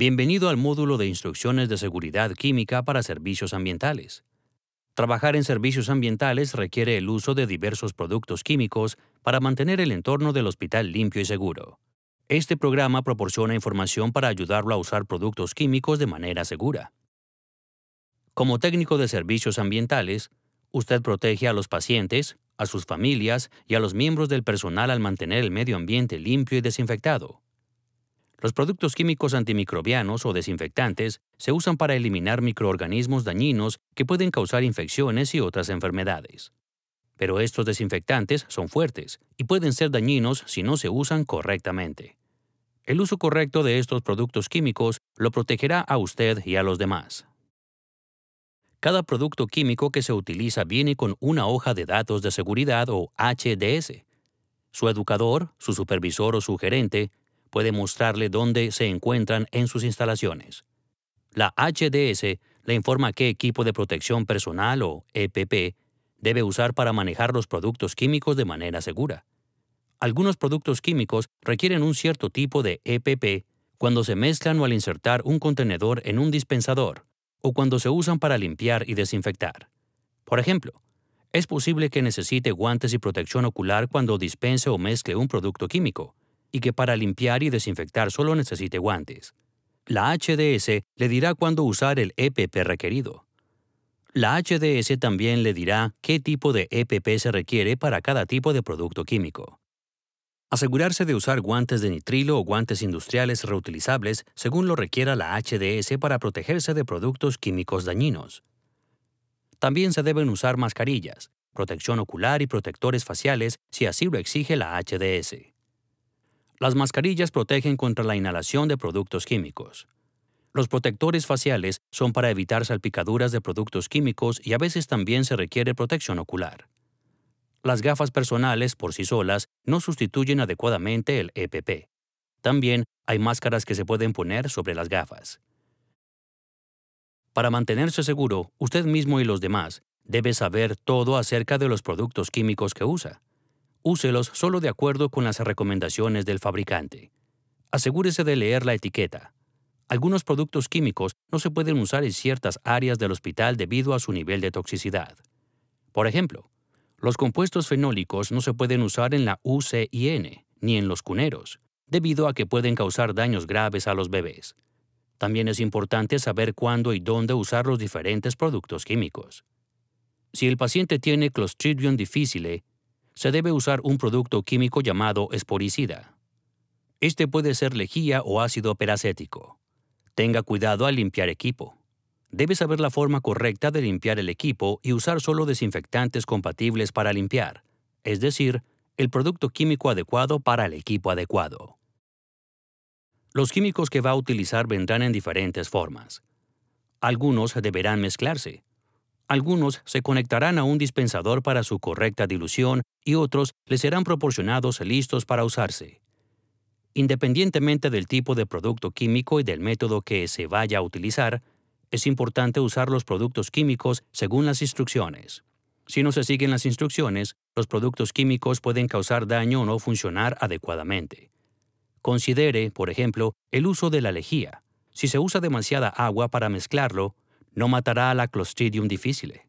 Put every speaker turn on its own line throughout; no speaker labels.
Bienvenido al módulo de instrucciones de seguridad química para servicios ambientales. Trabajar en servicios ambientales requiere el uso de diversos productos químicos para mantener el entorno del hospital limpio y seguro. Este programa proporciona información para ayudarlo a usar productos químicos de manera segura. Como técnico de servicios ambientales, usted protege a los pacientes, a sus familias y a los miembros del personal al mantener el medio ambiente limpio y desinfectado. Los productos químicos antimicrobianos o desinfectantes se usan para eliminar microorganismos dañinos que pueden causar infecciones y otras enfermedades. Pero estos desinfectantes son fuertes y pueden ser dañinos si no se usan correctamente. El uso correcto de estos productos químicos lo protegerá a usted y a los demás. Cada producto químico que se utiliza viene con una hoja de datos de seguridad o HDS. Su educador, su supervisor o su gerente puede mostrarle dónde se encuentran en sus instalaciones. La HDS le informa qué equipo de protección personal o EPP debe usar para manejar los productos químicos de manera segura. Algunos productos químicos requieren un cierto tipo de EPP cuando se mezclan o al insertar un contenedor en un dispensador o cuando se usan para limpiar y desinfectar. Por ejemplo, es posible que necesite guantes y protección ocular cuando dispense o mezcle un producto químico, y que para limpiar y desinfectar solo necesite guantes. La HDS le dirá cuándo usar el EPP requerido. La HDS también le dirá qué tipo de EPP se requiere para cada tipo de producto químico. Asegurarse de usar guantes de nitrilo o guantes industriales reutilizables según lo requiera la HDS para protegerse de productos químicos dañinos. También se deben usar mascarillas, protección ocular y protectores faciales si así lo exige la HDS. Las mascarillas protegen contra la inhalación de productos químicos. Los protectores faciales son para evitar salpicaduras de productos químicos y a veces también se requiere protección ocular. Las gafas personales por sí solas no sustituyen adecuadamente el EPP. También hay máscaras que se pueden poner sobre las gafas. Para mantenerse seguro, usted mismo y los demás debe saber todo acerca de los productos químicos que usa úselos solo de acuerdo con las recomendaciones del fabricante. Asegúrese de leer la etiqueta. Algunos productos químicos no se pueden usar en ciertas áreas del hospital debido a su nivel de toxicidad. Por ejemplo, los compuestos fenólicos no se pueden usar en la UCIN ni en los cuneros, debido a que pueden causar daños graves a los bebés. También es importante saber cuándo y dónde usar los diferentes productos químicos. Si el paciente tiene Clostridium difficile, se debe usar un producto químico llamado esporicida. Este puede ser lejía o ácido peracético. Tenga cuidado al limpiar equipo. Debe saber la forma correcta de limpiar el equipo y usar solo desinfectantes compatibles para limpiar, es decir, el producto químico adecuado para el equipo adecuado. Los químicos que va a utilizar vendrán en diferentes formas. Algunos deberán mezclarse, algunos se conectarán a un dispensador para su correcta dilución y otros les serán proporcionados listos para usarse. Independientemente del tipo de producto químico y del método que se vaya a utilizar, es importante usar los productos químicos según las instrucciones. Si no se siguen las instrucciones, los productos químicos pueden causar daño o no funcionar adecuadamente. Considere, por ejemplo, el uso de la lejía. Si se usa demasiada agua para mezclarlo, no matará a la Clostridium difficile.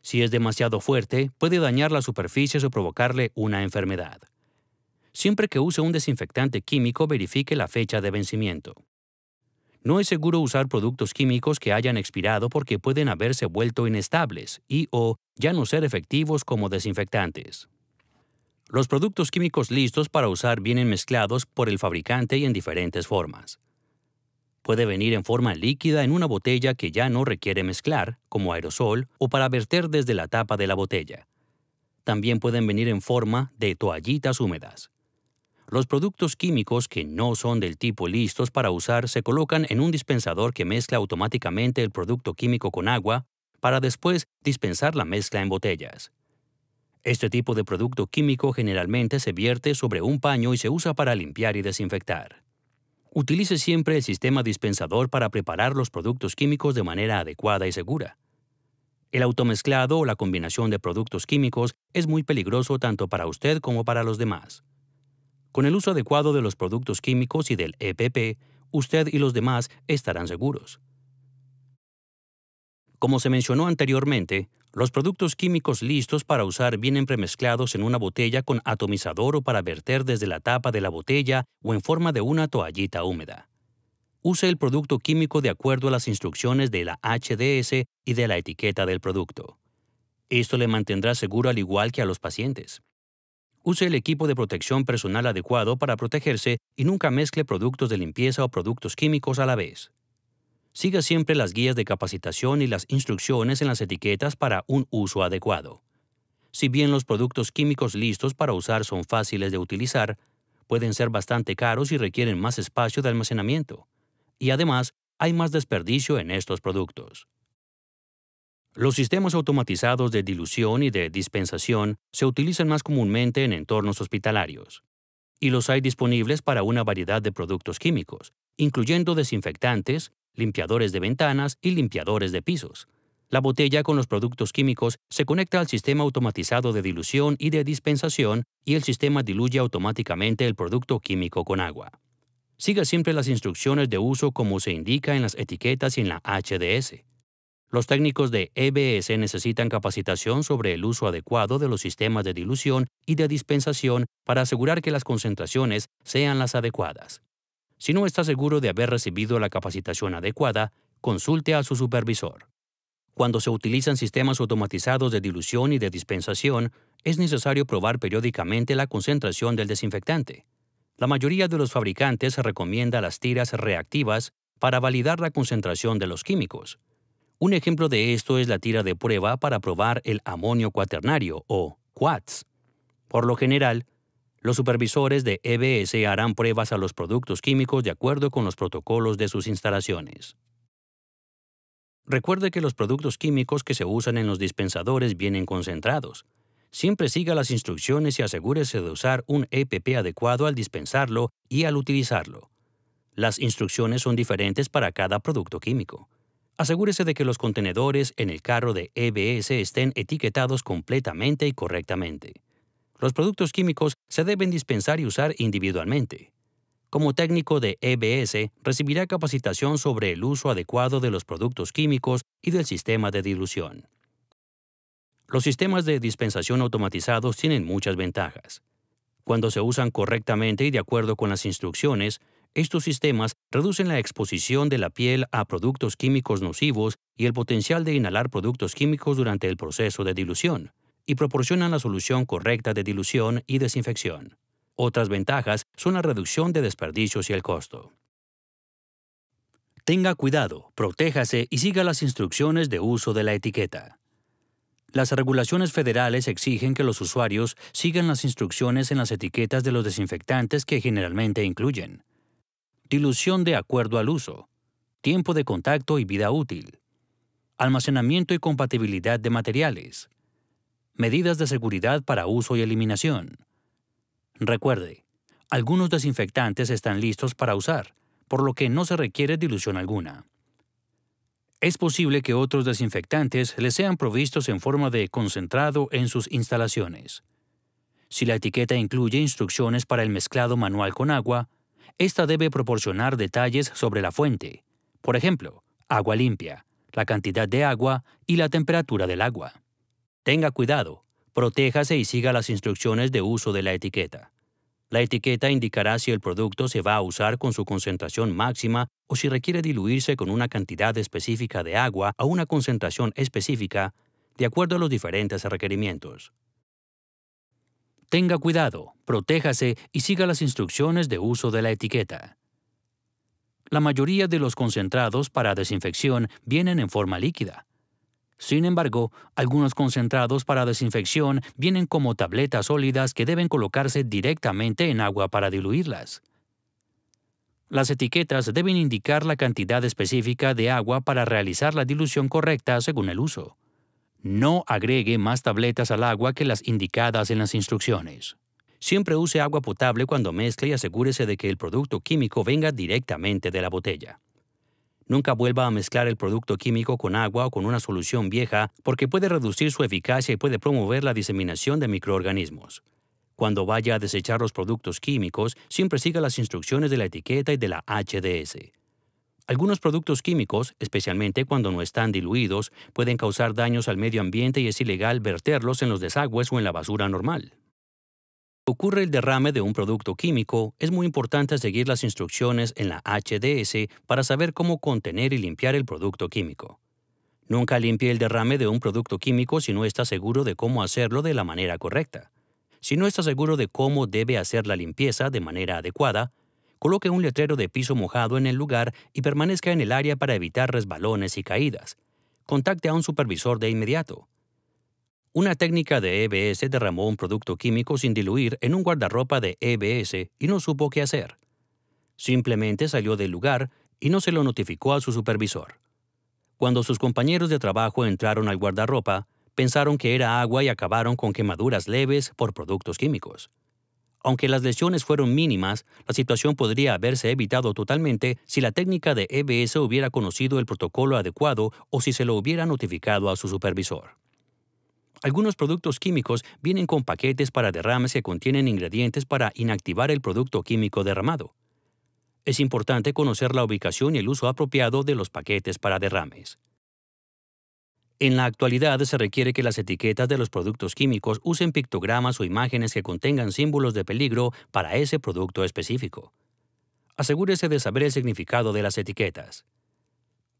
Si es demasiado fuerte, puede dañar las superficies o provocarle una enfermedad. Siempre que use un desinfectante químico, verifique la fecha de vencimiento. No es seguro usar productos químicos que hayan expirado porque pueden haberse vuelto inestables y o ya no ser efectivos como desinfectantes. Los productos químicos listos para usar vienen mezclados por el fabricante y en diferentes formas. Puede venir en forma líquida en una botella que ya no requiere mezclar, como aerosol, o para verter desde la tapa de la botella. También pueden venir en forma de toallitas húmedas. Los productos químicos que no son del tipo listos para usar se colocan en un dispensador que mezcla automáticamente el producto químico con agua para después dispensar la mezcla en botellas. Este tipo de producto químico generalmente se vierte sobre un paño y se usa para limpiar y desinfectar. Utilice siempre el sistema dispensador para preparar los productos químicos de manera adecuada y segura. El automezclado o la combinación de productos químicos es muy peligroso tanto para usted como para los demás. Con el uso adecuado de los productos químicos y del EPP, usted y los demás estarán seguros. Como se mencionó anteriormente, los productos químicos listos para usar vienen premezclados en una botella con atomizador o para verter desde la tapa de la botella o en forma de una toallita húmeda. Use el producto químico de acuerdo a las instrucciones de la HDS y de la etiqueta del producto. Esto le mantendrá seguro al igual que a los pacientes. Use el equipo de protección personal adecuado para protegerse y nunca mezcle productos de limpieza o productos químicos a la vez. Siga siempre las guías de capacitación y las instrucciones en las etiquetas para un uso adecuado. Si bien los productos químicos listos para usar son fáciles de utilizar, pueden ser bastante caros y requieren más espacio de almacenamiento. Y además, hay más desperdicio en estos productos. Los sistemas automatizados de dilución y de dispensación se utilizan más comúnmente en entornos hospitalarios, y los hay disponibles para una variedad de productos químicos, incluyendo desinfectantes, limpiadores de ventanas y limpiadores de pisos. La botella con los productos químicos se conecta al sistema automatizado de dilución y de dispensación y el sistema diluye automáticamente el producto químico con agua. Siga siempre las instrucciones de uso como se indica en las etiquetas y en la HDS. Los técnicos de EBS necesitan capacitación sobre el uso adecuado de los sistemas de dilución y de dispensación para asegurar que las concentraciones sean las adecuadas. Si no está seguro de haber recibido la capacitación adecuada, consulte a su supervisor. Cuando se utilizan sistemas automatizados de dilución y de dispensación, es necesario probar periódicamente la concentración del desinfectante. La mayoría de los fabricantes recomienda las tiras reactivas para validar la concentración de los químicos. Un ejemplo de esto es la tira de prueba para probar el amonio cuaternario o QUATS. Por lo general, los supervisores de EBS harán pruebas a los productos químicos de acuerdo con los protocolos de sus instalaciones. Recuerde que los productos químicos que se usan en los dispensadores vienen concentrados. Siempre siga las instrucciones y asegúrese de usar un EPP adecuado al dispensarlo y al utilizarlo. Las instrucciones son diferentes para cada producto químico. Asegúrese de que los contenedores en el carro de EBS estén etiquetados completamente y correctamente. Los productos químicos se deben dispensar y usar individualmente. Como técnico de EBS, recibirá capacitación sobre el uso adecuado de los productos químicos y del sistema de dilución. Los sistemas de dispensación automatizados tienen muchas ventajas. Cuando se usan correctamente y de acuerdo con las instrucciones, estos sistemas reducen la exposición de la piel a productos químicos nocivos y el potencial de inhalar productos químicos durante el proceso de dilución y proporcionan la solución correcta de dilución y desinfección. Otras ventajas son la reducción de desperdicios y el costo. Tenga cuidado, protéjase y siga las instrucciones de uso de la etiqueta. Las regulaciones federales exigen que los usuarios sigan las instrucciones en las etiquetas de los desinfectantes que generalmente incluyen dilución de acuerdo al uso, tiempo de contacto y vida útil, almacenamiento y compatibilidad de materiales, medidas de seguridad para uso y eliminación. Recuerde, algunos desinfectantes están listos para usar, por lo que no se requiere dilución alguna. Es posible que otros desinfectantes les sean provistos en forma de concentrado en sus instalaciones. Si la etiqueta incluye instrucciones para el mezclado manual con agua, esta debe proporcionar detalles sobre la fuente, por ejemplo, agua limpia, la cantidad de agua y la temperatura del agua. Tenga cuidado, protéjase y siga las instrucciones de uso de la etiqueta. La etiqueta indicará si el producto se va a usar con su concentración máxima o si requiere diluirse con una cantidad específica de agua a una concentración específica, de acuerdo a los diferentes requerimientos. Tenga cuidado, protéjase y siga las instrucciones de uso de la etiqueta. La mayoría de los concentrados para desinfección vienen en forma líquida, sin embargo, algunos concentrados para desinfección vienen como tabletas sólidas que deben colocarse directamente en agua para diluirlas. Las etiquetas deben indicar la cantidad específica de agua para realizar la dilución correcta según el uso. No agregue más tabletas al agua que las indicadas en las instrucciones. Siempre use agua potable cuando mezcle y asegúrese de que el producto químico venga directamente de la botella. Nunca vuelva a mezclar el producto químico con agua o con una solución vieja porque puede reducir su eficacia y puede promover la diseminación de microorganismos. Cuando vaya a desechar los productos químicos, siempre siga las instrucciones de la etiqueta y de la HDS. Algunos productos químicos, especialmente cuando no están diluidos, pueden causar daños al medio ambiente y es ilegal verterlos en los desagües o en la basura normal ocurre el derrame de un producto químico, es muy importante seguir las instrucciones en la HDS para saber cómo contener y limpiar el producto químico. Nunca limpie el derrame de un producto químico si no está seguro de cómo hacerlo de la manera correcta. Si no está seguro de cómo debe hacer la limpieza de manera adecuada, coloque un letrero de piso mojado en el lugar y permanezca en el área para evitar resbalones y caídas. Contacte a un supervisor de inmediato. Una técnica de EBS derramó un producto químico sin diluir en un guardarropa de EBS y no supo qué hacer. Simplemente salió del lugar y no se lo notificó a su supervisor. Cuando sus compañeros de trabajo entraron al guardarropa, pensaron que era agua y acabaron con quemaduras leves por productos químicos. Aunque las lesiones fueron mínimas, la situación podría haberse evitado totalmente si la técnica de EBS hubiera conocido el protocolo adecuado o si se lo hubiera notificado a su supervisor. Algunos productos químicos vienen con paquetes para derrames que contienen ingredientes para inactivar el producto químico derramado. Es importante conocer la ubicación y el uso apropiado de los paquetes para derrames. En la actualidad se requiere que las etiquetas de los productos químicos usen pictogramas o imágenes que contengan símbolos de peligro para ese producto específico. Asegúrese de saber el significado de las etiquetas.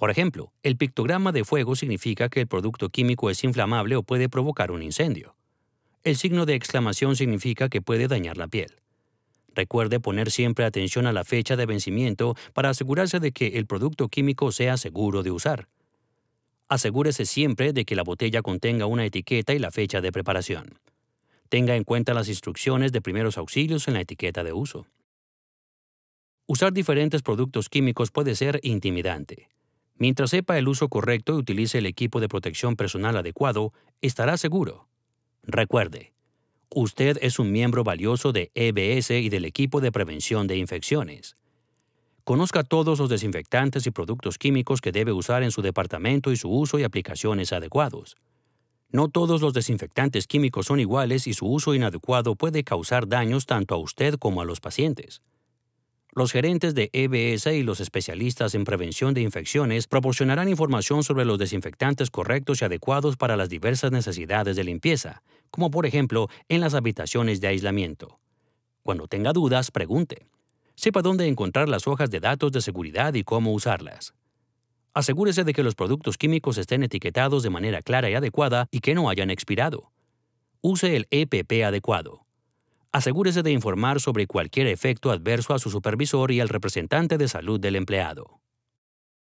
Por ejemplo, el pictograma de fuego significa que el producto químico es inflamable o puede provocar un incendio. El signo de exclamación significa que puede dañar la piel. Recuerde poner siempre atención a la fecha de vencimiento para asegurarse de que el producto químico sea seguro de usar. Asegúrese siempre de que la botella contenga una etiqueta y la fecha de preparación. Tenga en cuenta las instrucciones de primeros auxilios en la etiqueta de uso. Usar diferentes productos químicos puede ser intimidante. Mientras sepa el uso correcto y utilice el equipo de protección personal adecuado, estará seguro. Recuerde, usted es un miembro valioso de EBS y del equipo de prevención de infecciones. Conozca todos los desinfectantes y productos químicos que debe usar en su departamento y su uso y aplicaciones adecuados. No todos los desinfectantes químicos son iguales y su uso inadecuado puede causar daños tanto a usted como a los pacientes. Los gerentes de EBS y los especialistas en prevención de infecciones proporcionarán información sobre los desinfectantes correctos y adecuados para las diversas necesidades de limpieza, como por ejemplo en las habitaciones de aislamiento. Cuando tenga dudas, pregunte. Sepa dónde encontrar las hojas de datos de seguridad y cómo usarlas. Asegúrese de que los productos químicos estén etiquetados de manera clara y adecuada y que no hayan expirado. Use el EPP adecuado. Asegúrese de informar sobre cualquier efecto adverso a su supervisor y al representante de salud del empleado.